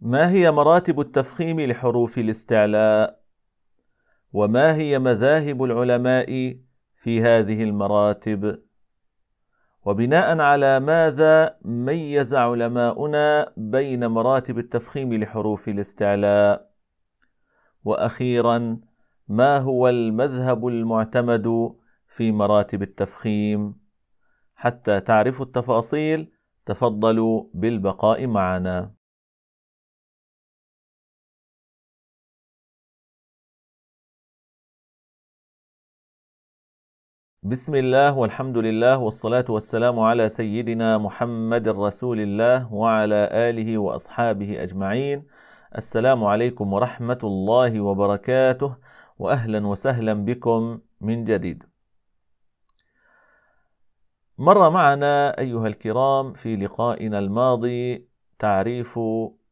ما هي مراتب التفخيم لحروف الاستعلاء وما هي مذاهب العلماء في هذه المراتب وبناء على ماذا ميز علماؤنا بين مراتب التفخيم لحروف الاستعلاء واخيرا ما هو المذهب المعتمد في مراتب التفخيم حتى تعرفوا التفاصيل تفضلوا بالبقاء معنا بسم الله والحمد لله والصلاة والسلام على سيدنا محمد رسول الله وعلى آله وأصحابه أجمعين السلام عليكم ورحمة الله وبركاته وأهلا وسهلا بكم من جديد مر معنا أيها الكرام في لقائنا الماضي تعريف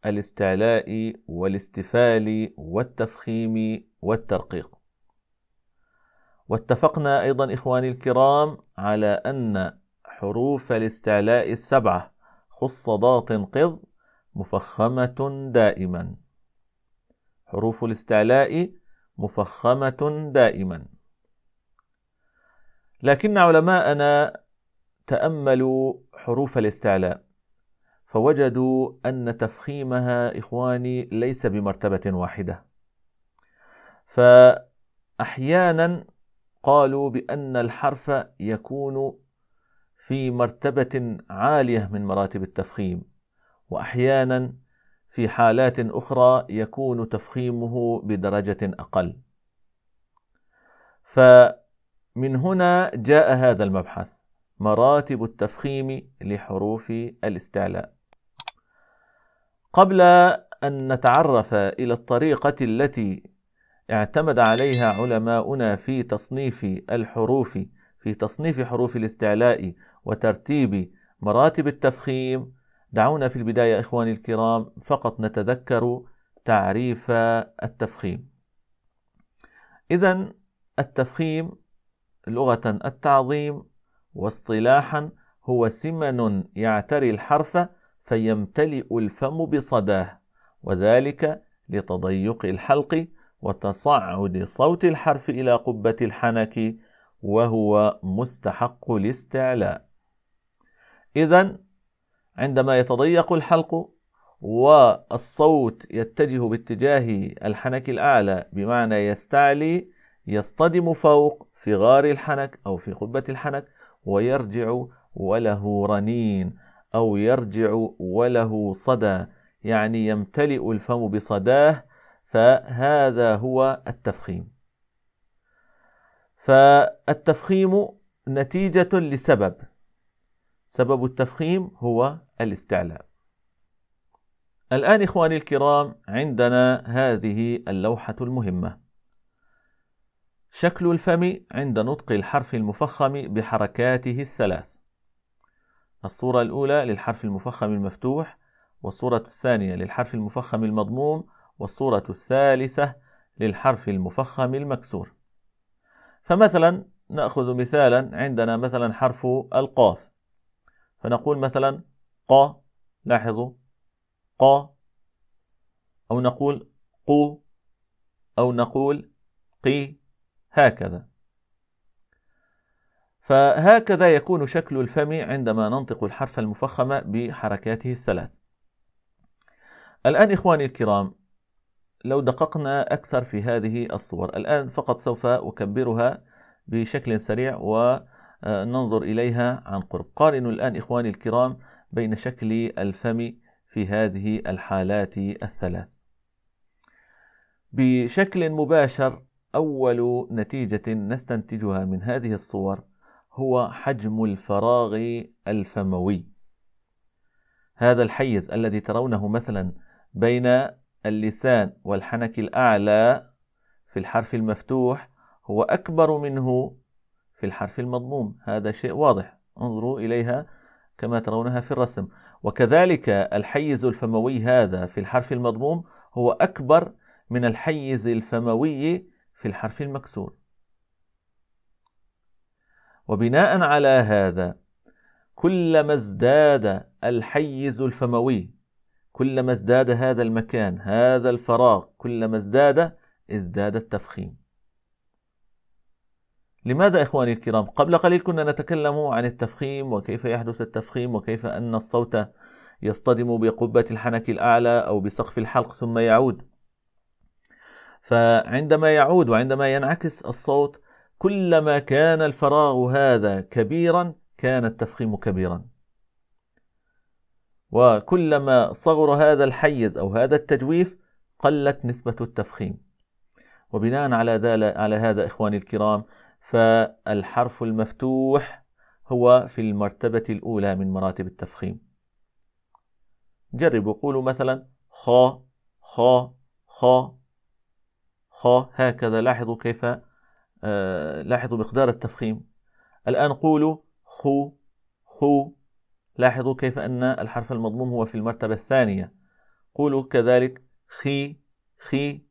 الاستعلاء والاستفال والتفخيم والترقيق واتفقنا أيضا إخواني الكرام على أن حروف الاستعلاء السبعة خص ضاط قض مفخمة دائما حروف الاستعلاء مفخمة دائما لكن علماءنا تأملوا حروف الاستعلاء فوجدوا أن تفخيمها إخواني ليس بمرتبة واحدة فأحيانا قالوا بأن الحرف يكون في مرتبة عالية من مراتب التفخيم وأحيانا في حالات أخرى يكون تفخيمه بدرجة أقل فمن هنا جاء هذا المبحث مراتب التفخيم لحروف الاستعلاء قبل أن نتعرف إلى الطريقة التي اعتمد عليها علماؤنا في تصنيف الحروف في تصنيف حروف الاستعلاء وترتيب مراتب التفخيم دعونا في البدايه اخواني الكرام فقط نتذكر تعريف التفخيم اذا التفخيم لغه التعظيم واصطلاحا هو سمن يعتري الحرف فيمتلئ الفم بصداه وذلك لتضيق الحلق وتصعد صوت الحرف إلى قبة الحنك وهو مستحق الاستعلاء إذا عندما يتضيق الحلق والصوت يتجه باتجاه الحنك الأعلى بمعنى يستعلي يصطدم فوق في غار الحنك أو في قبة الحنك ويرجع وله رنين أو يرجع وله صدى يعني يمتلئ الفم بصداه فهذا هو التفخيم فالتفخيم نتيجة لسبب سبب التفخيم هو الاستعلاء الآن إخواني الكرام عندنا هذه اللوحة المهمة شكل الفم عند نطق الحرف المفخم بحركاته الثلاث الصورة الأولى للحرف المفخم المفتوح والصورة الثانية للحرف المفخم المضموم والصورة الثالثة للحرف المفخم المكسور فمثلا نأخذ مثالا عندنا مثلا حرف القاف فنقول مثلا قا لاحظوا قا أو نقول قو أو نقول قي هكذا فهكذا يكون شكل الفم عندما ننطق الحرف المفخم بحركاته الثلاث الآن إخواني الكرام لو دققنا أكثر في هذه الصور الآن فقط سوف أكبرها بشكل سريع وننظر إليها عن قرب قارنوا الآن إخواني الكرام بين شكل الفم في هذه الحالات الثلاث بشكل مباشر أول نتيجة نستنتجها من هذه الصور هو حجم الفراغ الفموي هذا الحيز الذي ترونه مثلا بين اللسان والحنك الأعلى في الحرف المفتوح هو أكبر منه في الحرف المضموم هذا شيء واضح انظروا إليها كما ترونها في الرسم وكذلك الحيز الفموي هذا في الحرف المضموم هو أكبر من الحيز الفموي في الحرف المكسور وبناء على هذا كلما ازداد الحيز الفموي كلما ازداد هذا المكان هذا الفراغ كلما ازداد ازداد التفخيم لماذا إخواني الكرام قبل قليل كنا نتكلم عن التفخيم وكيف يحدث التفخيم وكيف أن الصوت يصطدم بقبة الحنك الأعلى أو بسقف الحلق ثم يعود فعندما يعود وعندما ينعكس الصوت كلما كان الفراغ هذا كبيرا كان التفخيم كبيرا وكلما صغر هذا الحيز أو هذا التجويف قلت نسبة التفخيم وبناء على, على هذا إخواني الكرام فالحرف المفتوح هو في المرتبة الأولى من مراتب التفخيم جربوا قولوا مثلا خا خا خا خا هكذا لاحظوا كيف آه لاحظوا مقدار التفخيم الآن قولوا خو خو لاحظوا كيف أن الحرف المضموم هو في المرتبة الثانية قولوا كذلك خي خي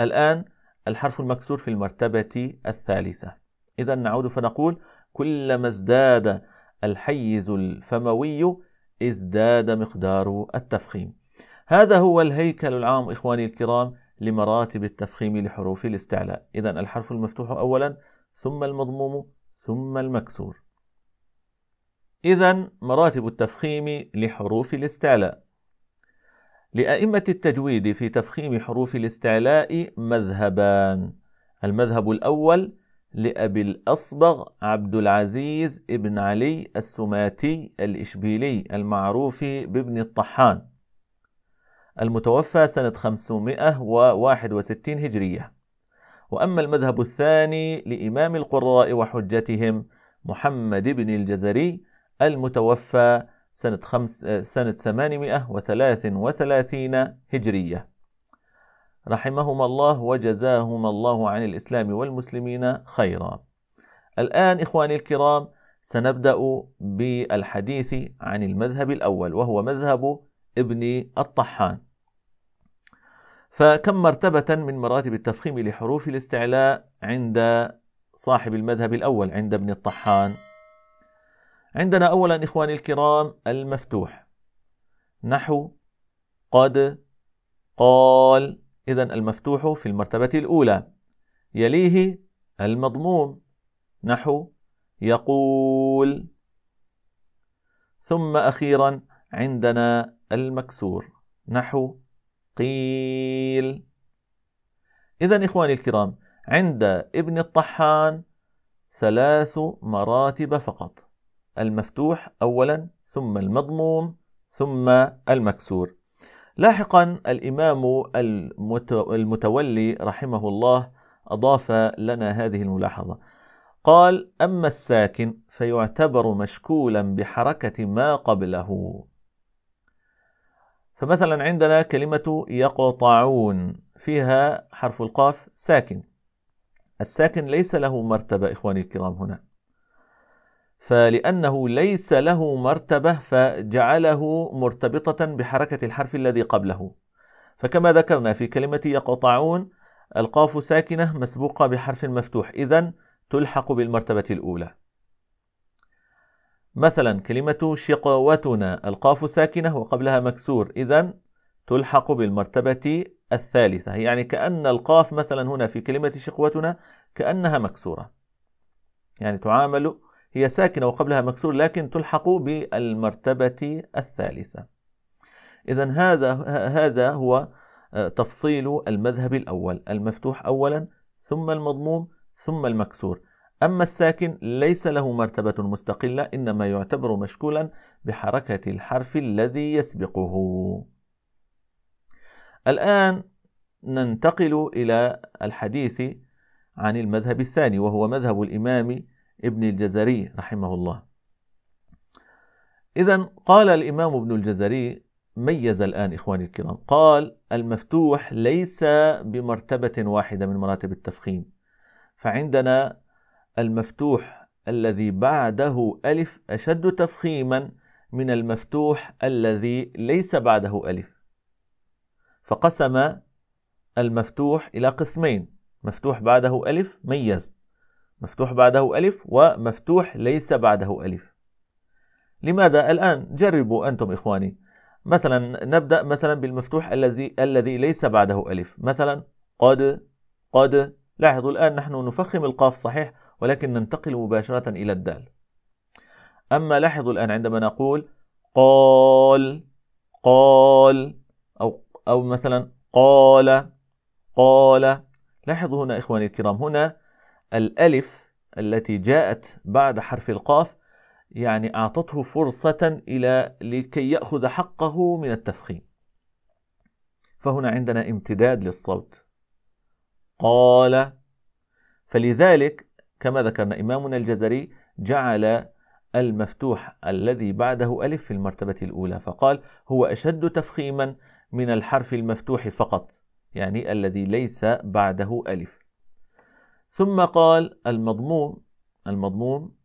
الآن الحرف المكسور في المرتبة الثالثة إذا نعود فنقول كلما ازداد الحيز الفموي ازداد مقدار التفخيم هذا هو الهيكل العام إخواني الكرام لمراتب التفخيم لحروف الاستعلاء إذا الحرف المفتوح أولا ثم المضموم ثم المكسور إذا مراتب التفخيم لحروف الاستعلاء لأئمة التجويد في تفخيم حروف الاستعلاء مذهبان المذهب الأول لأبي الأصبغ عبد العزيز بن علي السماتي الإشبيلي المعروف بابن الطحان المتوفى سنة 561 هجرية وأما المذهب الثاني لإمام القراء وحجتهم محمد بن الجزري المتوفى سنة, خمس آه، سنة 833 هجرية رحمهما الله وجزاهما الله عن الإسلام والمسلمين خيرا الآن إخواني الكرام سنبدأ بالحديث عن المذهب الأول وهو مذهب ابن الطحان فكم مرتبة من مراتب التفخيم لحروف الاستعلاء عند صاحب المذهب الأول عند ابن الطحان عندنا أولا إخواني الكرام المفتوح نحو قد قال إذا المفتوح في المرتبة الأولى يليه المضموم نحو يقول ثم أخيرا عندنا المكسور نحو قيل إذا إخواني الكرام عند ابن الطحان ثلاث مراتب فقط المفتوح أولا ثم المضموم ثم المكسور لاحقا الإمام المتولي رحمه الله أضاف لنا هذه الملاحظة قال أما الساكن فيعتبر مشكولا بحركة ما قبله فمثلا عندنا كلمة يقطعون فيها حرف القاف ساكن الساكن ليس له مرتبة إخواني الكرام هنا فلأنه ليس له مرتبة فجعله مرتبطة بحركة الحرف الذي قبله فكما ذكرنا في كلمة يقطعون القاف ساكنة مسبوقة بحرف مفتوح إذا تلحق بالمرتبة الأولى مثلا كلمة شقوتنا القاف ساكنة وقبلها مكسور إذا تلحق بالمرتبة الثالثة يعني كأن القاف مثلا هنا في كلمة شقوتنا كأنها مكسورة يعني تعامل هي ساكنة وقبلها مكسور لكن تلحق بالمرتبة الثالثة إذا هذا هذا هو آه، تفصيل المذهب الأول المفتوح أولا ثم المضموم ثم المكسور أما الساكن ليس له مرتبة مستقلة إنما يعتبر مشكولا بحركة الحرف الذي يسبقه الآن ننتقل إلى الحديث عن المذهب الثاني وهو مذهب الإمام ابن الجزري رحمه الله إذا قال الإمام ابن الجزري ميز الآن إخواني الكرام قال المفتوح ليس بمرتبة واحدة من مراتب التفخيم فعندنا المفتوح الذي بعده ألف أشد تفخيما من المفتوح الذي ليس بعده ألف فقسم المفتوح إلى قسمين مفتوح بعده ألف ميز مفتوح بعده ألف ومفتوح ليس بعده ألف لماذا الآن جربوا أنتم إخواني مثلا نبدأ مثلا بالمفتوح الذي الذي ليس بعده ألف مثلا قد قد لاحظوا الآن نحن نفخم القاف صحيح ولكن ننتقل مباشرة إلى الدال أما لاحظوا الآن عندما نقول قال قال أو أو مثلا قال قال لاحظوا هنا إخواني الكرام هنا الألف التي جاءت بعد حرف القاف يعني أعطته فرصة إلى لكي يأخذ حقه من التفخيم فهنا عندنا امتداد للصوت قال فلذلك كما ذكرنا إمامنا الجزري جعل المفتوح الذي بعده ألف في المرتبة الأولى فقال هو أشد تفخيما من الحرف المفتوح فقط يعني الذي ليس بعده ألف ثم قال المضموم المضموم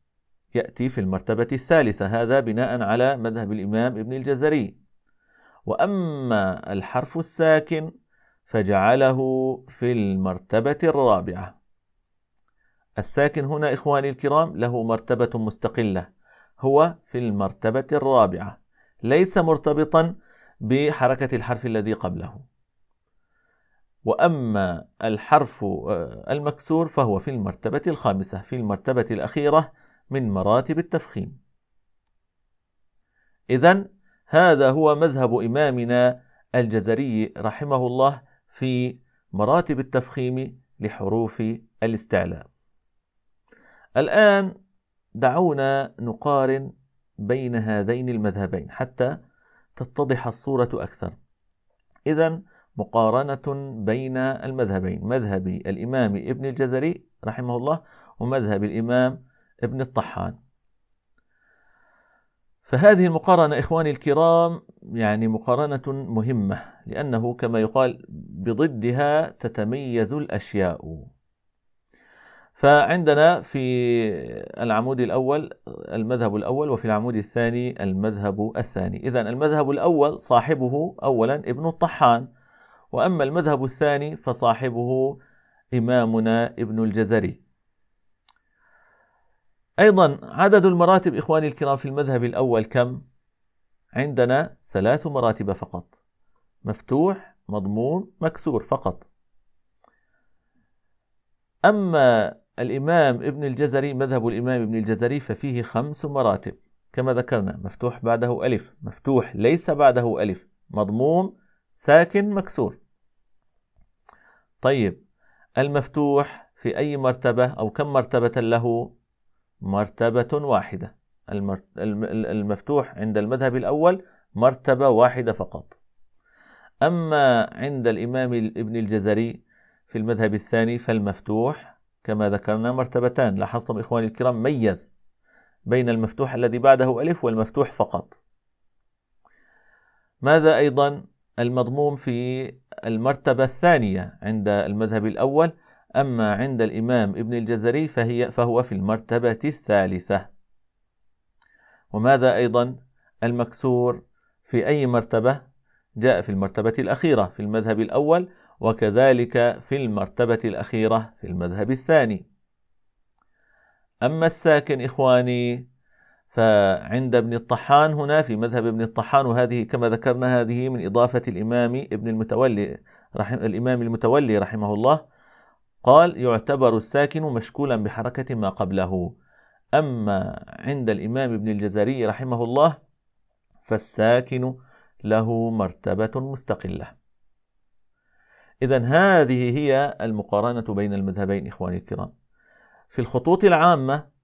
يأتي في المرتبة الثالثة هذا بناء على مذهب الإمام ابن الجزري وأما الحرف الساكن فجعله في المرتبة الرابعة الساكن هنا إخواني الكرام له مرتبة مستقلة هو في المرتبة الرابعة ليس مرتبطا بحركة الحرف الذي قبله وأما الحرف آه، المكسور فهو في المرتبة الخامسة في المرتبة الأخيرة من مراتب التفخيم إذا هذا هو مذهب إمامنا الجزري رحمه الله في مراتب التفخيم لحروف الاستعلاء الآن دعونا نقارن بين هذين المذهبين حتى تتضح الصورة أكثر إذا مقارنة بين المذهبين مذهب الإمام ابن الجزري رحمه الله ومذهب الإمام ابن الطحان فهذه المقارنة إخواني الكرام يعني مقارنة مهمة لأنه كما يقال بضدها تتميز الأشياء فعندنا في العمود الأول المذهب الأول وفي العمود الثاني المذهب الثاني إذا المذهب الأول صاحبه أولا ابن الطحان واما المذهب الثاني فصاحبه امامنا ابن الجزري. ايضا عدد المراتب اخواني الكرام في المذهب الاول كم؟ عندنا ثلاث مراتب فقط مفتوح مضموم مكسور فقط. اما الامام ابن الجزري مذهب الامام ابن الجزري ففيه خمس مراتب كما ذكرنا مفتوح بعده الف مفتوح ليس بعده الف مضموم ساكن مكسور طيب المفتوح في أي مرتبة أو كم مرتبة له مرتبة واحدة المفتوح عند المذهب الأول مرتبة واحدة فقط أما عند الإمام ابن الجزري في المذهب الثاني فالمفتوح كما ذكرنا مرتبتان لاحظتم إخواني الكرام ميز بين المفتوح الذي بعده ألف والمفتوح فقط ماذا أيضا المضموم في المرتبة الثانية عند المذهب الأول أما عند الإمام ابن الجزري فهي فهو في المرتبة الثالثة وماذا أيضا المكسور في أي مرتبة جاء في المرتبة الأخيرة في المذهب الأول وكذلك في المرتبة الأخيرة في المذهب الثاني أما الساكن إخواني فعند ابن الطحان هنا في مذهب ابن الطحان وهذه كما ذكرنا هذه من إضافة الإمام ابن المتولي رحم الإمام المتولي رحمه الله قال يعتبر الساكن مشكولا بحركة ما قبله أما عند الإمام ابن الجزري رحمه الله فالساكن له مرتبة مستقلة إذا هذه هي المقارنة بين المذهبين إخواني الكرام في الخطوط العامة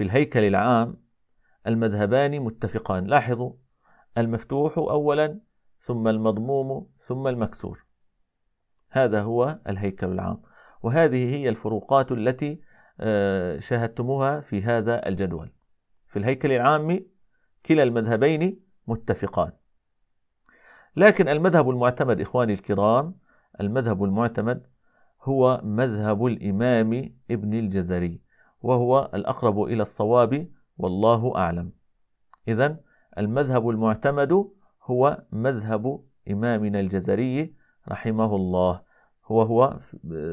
في الهيكل العام المذهبان متفقان لاحظوا المفتوح اولا ثم المضموم ثم المكسور هذا هو الهيكل العام وهذه هي الفروقات التي آه، شاهدتموها في هذا الجدول في الهيكل العام كلا المذهبين متفقان لكن المذهب المعتمد إخواني الكرام المذهب المعتمد هو مذهب الإمام ابن الجزري وهو الأقرب إلى الصواب والله أعلم إذا المذهب المعتمد هو مذهب إمامنا الجزري رحمه الله وهو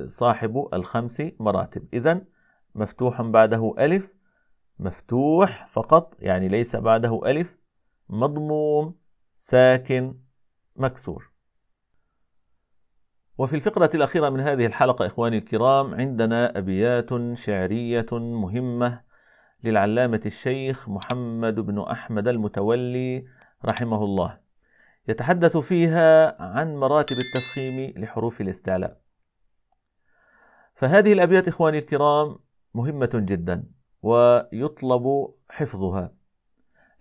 صاحب الخمس مراتب إذا مفتوح بعده ألف مفتوح فقط يعني ليس بعده ألف مضموم ساكن مكسور وفي الفقرة الأخيرة من هذه الحلقة إخواني الكرام عندنا أبيات شعرية مهمة للعلامة الشيخ محمد بن أحمد المتولي رحمه الله يتحدث فيها عن مراتب التفخيم لحروف الاستعلاء فهذه الأبيات إخواني الكرام مهمة جدا ويطلب حفظها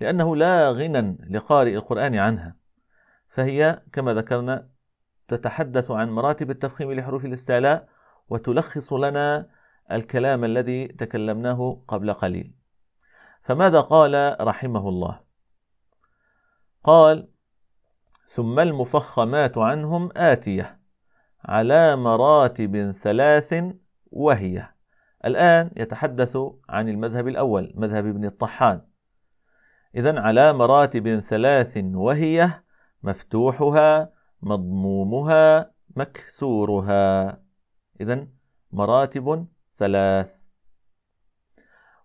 لأنه لا غنى لقارئ القرآن عنها فهي كما ذكرنا تتحدث عن مراتب التفخيم لحروف الاستعلاء وتلخص لنا الكلام الذي تكلمناه قبل قليل فماذا قال رحمه الله قال ثم المفخمات عنهم آتية على مراتب ثلاث وهي الآن يتحدث عن المذهب الأول مذهب ابن الطحان إذا على مراتب ثلاث وهي مفتوحها مضمومها مكسورها إذا مراتب ثلاث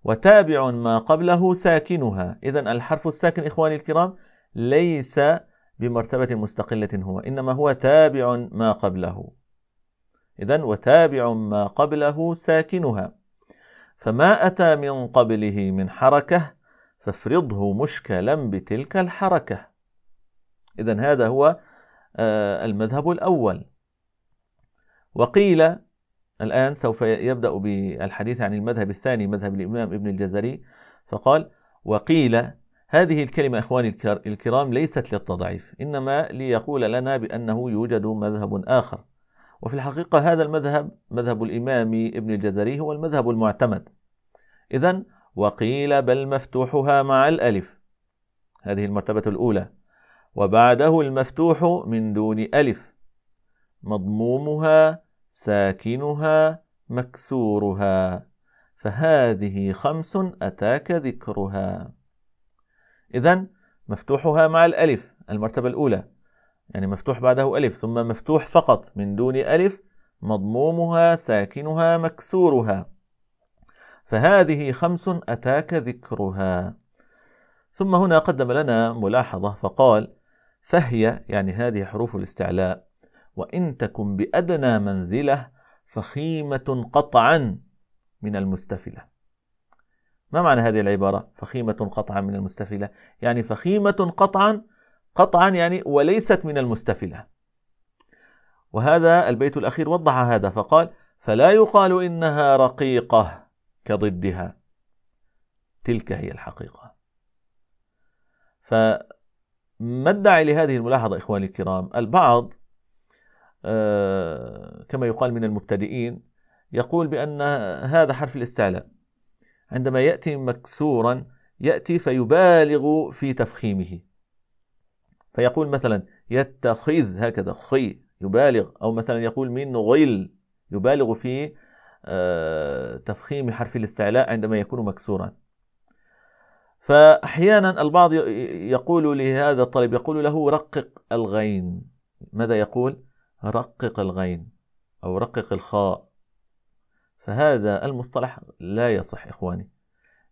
وتابع ما قبله ساكنها إذا الحرف الساكن إخواني الكرام ليس بمرتبة مستقلة هو إنما هو تابع ما قبله إذا وتابع ما قبله ساكنها فما أتى من قبله من حركة فافرضه مشكلا بتلك الحركة إذا هذا هو آه، المذهب الأول وقيل الآن سوف يبدأ بالحديث عن المذهب الثاني مذهب الإمام ابن الجزري فقال وقيل هذه الكلمة إخواني الكرام ليست للتضعيف إنما ليقول لنا بأنه يوجد مذهب آخر وفي الحقيقة هذا المذهب مذهب الإمام ابن الجزري هو المذهب المعتمد إذا وقيل بل مفتوحها مع الألف هذه المرتبة الأولى وبعده المفتوح من دون ألف مضمومها ساكنها مكسورها فهذه خمس أتاك ذكرها إذا مفتوحها مع الألف المرتبة الأولى يعني مفتوح بعده ألف ثم مفتوح فقط من دون ألف مضمومها ساكنها مكسورها فهذه خمس أتاك ذكرها ثم هنا قدم لنا ملاحظة فقال فهي يعني هذه حروف الاستعلاء وإن تكن بأدنى منزلة فخيمة قطعا من المستفلة ما معنى هذه العبارة فخيمة قطعا من المستفلة يعني فخيمة قطعا قطعا يعني وليست من المستفلة وهذا البيت الأخير وضح هذا فقال فلا يقال إنها رقيقة كضدها تلك هي الحقيقة ف ما الداعي لهذه الملاحظة إخواني الكرام البعض آه، كما يقال من المبتدئين يقول بأن هذا حرف الاستعلاء عندما يأتي مكسورا يأتي فيبالغ في تفخيمه فيقول مثلا يتخذ هكذا خي يبالغ أو مثلا يقول من غل يبالغ في آه، تفخيم حرف الاستعلاء عندما يكون مكسورا فأحيانا البعض يقول لهذا الطالب يقول له رقق الغين ماذا يقول؟ رقق الغين أو رقق الخاء فهذا المصطلح لا يصح إخواني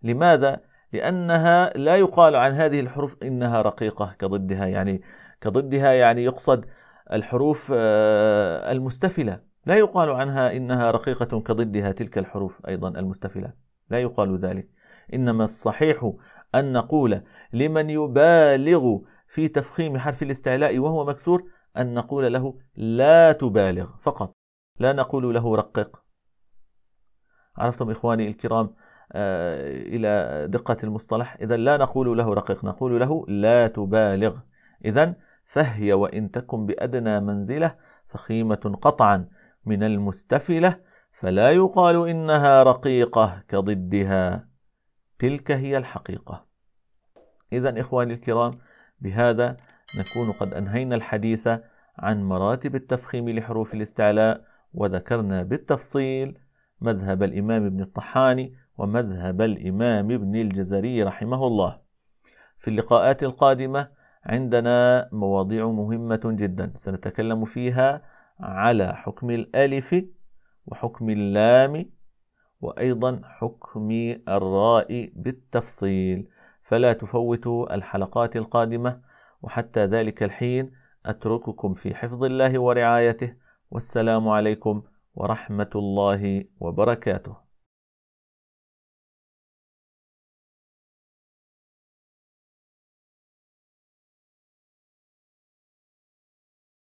لماذا؟ لأنها لا يقال عن هذه الحروف إنها رقيقة كضدها يعني كضدها يعني يقصد الحروف آه، المستفلة لا يقال عنها إنها رقيقة كضدها تلك الحروف أيضا المستفلة لا يقال ذلك إنما الصحيح أن نقول لمن يبالغ في تفخيم حرف الاستعلاء وهو مكسور أن نقول له لا تبالغ فقط لا نقول له رقق عرفتم إخواني الكرام آه، إلى دقة المصطلح إذا لا نقول له رقيق نقول له لا تبالغ إذا فهي وإن تكن بأدنى منزلة فخيمة قطعا من المستفلة فلا يقال إنها رقيقة كضدها تلك هي الحقيقة إذا إخواني الكرام بهذا نكون قد أنهينا الحديث عن مراتب التفخيم لحروف الاستعلاء وذكرنا بالتفصيل مذهب الإمام ابن الطحاني ومذهب الإمام ابن الجزري رحمه الله في اللقاءات القادمة عندنا مواضيع مهمة جدا سنتكلم فيها على حكم الألف وحكم اللام وأيضا حكم الراء بالتفصيل فلا تفوتوا الحلقات القادمة وحتى ذلك الحين أترككم في حفظ الله ورعايته والسلام عليكم ورحمة الله وبركاته